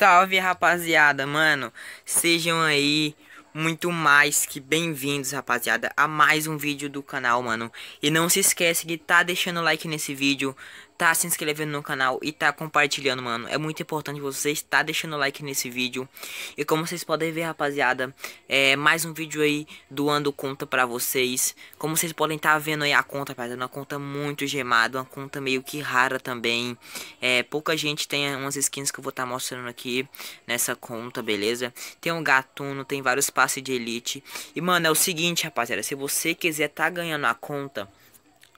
Salve rapaziada, mano. Sejam aí muito mais que bem-vindos, rapaziada, a mais um vídeo do canal, mano. E não se esquece de tá deixando like nesse vídeo, tá se inscrevendo no canal e tá compartilhando, mano. É muito importante você estar deixando like nesse vídeo. E como vocês podem ver, rapaziada, é mais um vídeo aí doando conta pra vocês. Como vocês podem estar tá vendo aí a conta, rapaziada, uma conta muito gemada, uma conta meio que rara também. É, pouca gente tem umas skins que eu vou estar tá mostrando aqui nessa conta, beleza? Tem um gatuno, tem vários passe de elite. E, mano, é o seguinte, rapaziada. Se você quiser tá ganhando a conta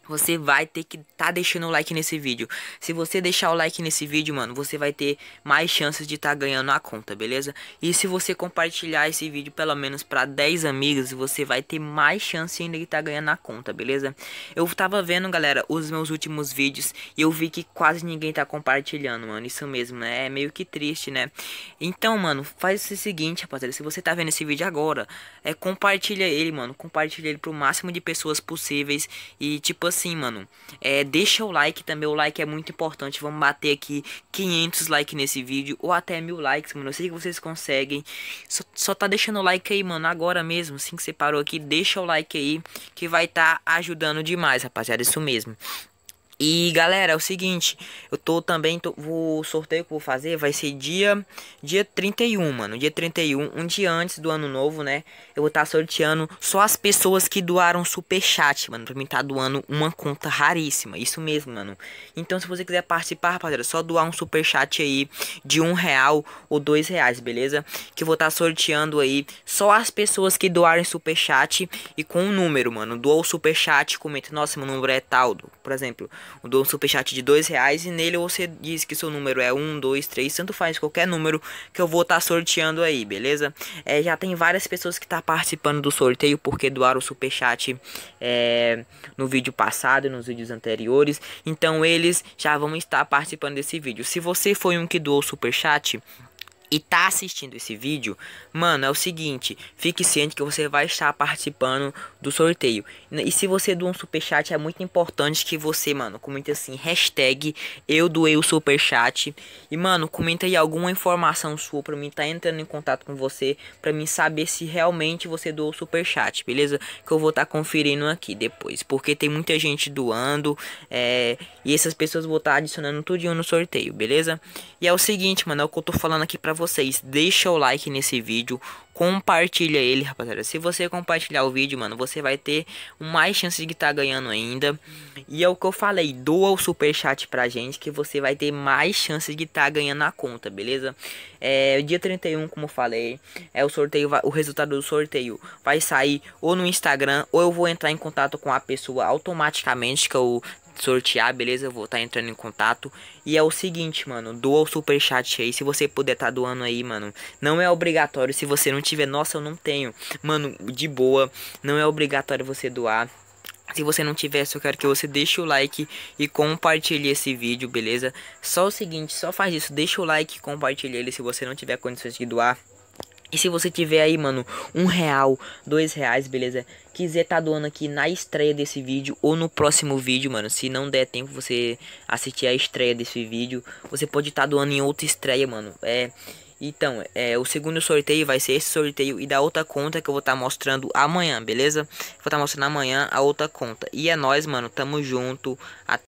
você vai ter que tá deixando o like nesse vídeo. Se você deixar o like nesse vídeo, mano, você vai ter mais chances de tá ganhando a conta, beleza? E se você compartilhar esse vídeo pelo menos para 10 amigos, você vai ter mais chance ainda de tá ganhando a conta, beleza? Eu tava vendo, galera, os meus últimos vídeos e eu vi que quase ninguém tá compartilhando, mano. Isso mesmo, né? É meio que triste, né? Então, mano, faz o seguinte, rapaziada. Se você tá vendo esse vídeo agora, é compartilha ele, mano. Compartilha ele pro máximo de pessoas possíveis e, tipo assim, mano, é, deixa o like também, o like é muito importante. Vamos bater aqui 500 likes nesse vídeo, ou até mil likes, mano. Eu sei que vocês conseguem. Só, só tá deixando o like aí, mano, agora mesmo, assim que você parou aqui, deixa o like aí, que vai tá ajudando demais, rapaziada, isso mesmo. E galera, é o seguinte, eu tô também, tô, o sorteio que eu vou fazer vai ser dia, dia 31, mano. Dia 31, um dia antes do ano novo, né? Eu vou estar tá sorteando só as pessoas que doaram super chat, mano. Pra mim tá doando uma conta raríssima, isso mesmo, mano. Então se você quiser participar, rapaziada, é só doar um super chat aí de um real ou dois reais, beleza? Que eu vou estar tá sorteando aí só as pessoas que doarem super chat e com o um número, mano. Doou o super chat, comenta, nossa, meu número é tal, por exemplo dou um superchat de dois reais e nele você diz que seu número é um, dois, três, tanto faz qualquer número que eu vou estar tá sorteando aí, beleza? É, já tem várias pessoas que tá participando do sorteio porque doaram o superchat é, no vídeo passado, nos vídeos anteriores, então eles já vão estar participando desse vídeo. Se você foi um que doou o superchat e tá assistindo esse vídeo, mano, é o seguinte, fique ciente que você vai estar participando do sorteio. E se você doa um superchat, é muito importante que você, mano, comente assim, hashtag eu doei o superchat. E, mano, comenta aí alguma informação sua pra mim tá entrando em contato com você, pra mim saber se realmente você doou o superchat, beleza? Que eu vou estar tá conferindo aqui depois, porque tem muita gente doando, é, e essas pessoas vão estar tá adicionando tudinho no sorteio, beleza? E é o seguinte, mano, é o que eu tô falando aqui pra você vocês, deixa o like nesse vídeo, compartilha ele, rapaziada. Se você compartilhar o vídeo, mano, você vai ter mais chances de estar tá ganhando ainda. E é o que eu falei, doa o super chat pra gente que você vai ter mais chances de estar tá ganhando na conta, beleza? É, dia 31, como eu falei, é o sorteio, o resultado do sorteio vai sair ou no Instagram, ou eu vou entrar em contato com a pessoa automaticamente que eu é sortear, beleza? vou estar tá entrando em contato. E é o seguinte, mano, doa o superchat aí, se você puder tá doando aí, mano. Não é obrigatório, se você não tiver, nossa, eu não tenho. Mano, de boa, não é obrigatório você doar. Se você não tiver, eu quero que você deixe o like e compartilhe esse vídeo, beleza? Só o seguinte, só faz isso, deixa o like e compartilhe ele se você não tiver condições de doar. E se você tiver aí, mano, um real, dois reais, beleza? Quiser tá doando aqui na estreia desse vídeo ou no próximo vídeo, mano. Se não der tempo você assistir a estreia desse vídeo, você pode tá doando em outra estreia, mano. É... Então, é, o segundo sorteio vai ser esse sorteio e da outra conta que eu vou estar tá mostrando amanhã, beleza? Vou estar tá mostrando amanhã a outra conta. E é nóis, mano. Tamo junto. Até